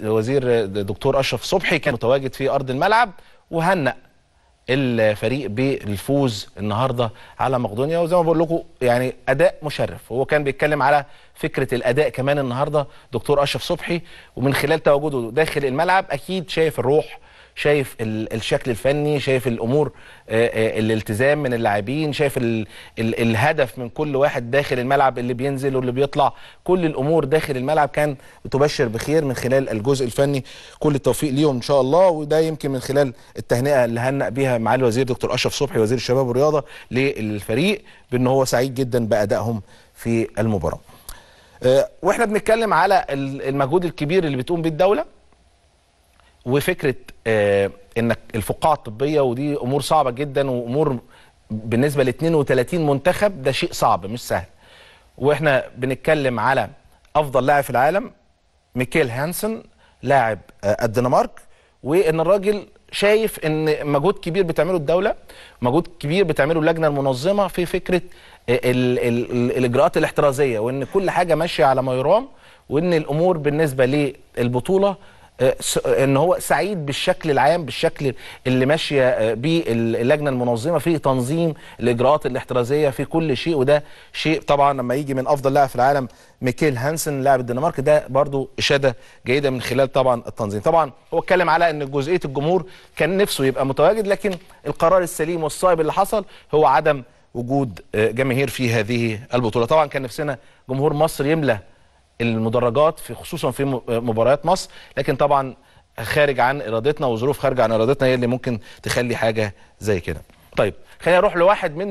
الوزير دكتور اشرف صبحي كان متواجد في ارض الملعب وهنأ الفريق بالفوز النهارده على مقدونيا وزي ما بقول لكم يعني اداء مشرف هو كان بيتكلم على فكره الاداء كمان النهارده دكتور اشرف صبحي ومن خلال تواجده داخل الملعب اكيد شايف الروح شايف الشكل الفني شايف الامور الالتزام من اللاعبين شايف الـ الـ الهدف من كل واحد داخل الملعب اللي بينزل واللي بيطلع كل الامور داخل الملعب كان بتبشر بخير من خلال الجزء الفني كل التوفيق ليهم ان شاء الله وده يمكن من خلال التهنئه اللي هنأ بيها معالي الوزير دكتور اشرف صبحي وزير الشباب والرياضه للفريق بان هو سعيد جدا بادائهم في المباراه واحنا بنتكلم على المجهود الكبير اللي بتقوم بيه الدوله وفكره آه، انك الفقاعه الطبيه ودي امور صعبه جدا وامور بالنسبه ل 32 منتخب ده شيء صعب مش سهل واحنا بنتكلم على افضل لاعب في العالم ميكيل هانسن لاعب آه، الدنمارك وان الراجل شايف ان مجهود كبير بتعمله الدوله مجهود كبير بتعمله اللجنه المنظمه في فكره الـ آه، الـ الـ الاجراءات الاحترازيه وان كل حاجه ماشيه على ما يرام وان الامور بالنسبه للبطوله آه، آه، ان هو سعيد بالشكل العام بالشكل اللي ماشيه به آه، اللجنه المنظمه في تنظيم الاجراءات الاحترازيه في كل شيء وده شيء طبعا لما يجي من افضل لاعب في العالم ميكيل هانسن لاعب الدنمارك ده برضو اشاده جيده من خلال طبعا التنظيم طبعا هو اتكلم على ان جزئيه الجمهور كان نفسه يبقى متواجد لكن القرار السليم والصائب اللي حصل هو عدم وجود جماهير في هذه البطوله طبعا كان نفسنا جمهور مصر يملى المدرجات في خصوصا في مباريات مصر لكن طبعا خارج عن ارادتنا وظروف خارجه عن ارادتنا هي اللي ممكن تخلي حاجه زي كده طيب خلينا نروح لواحد من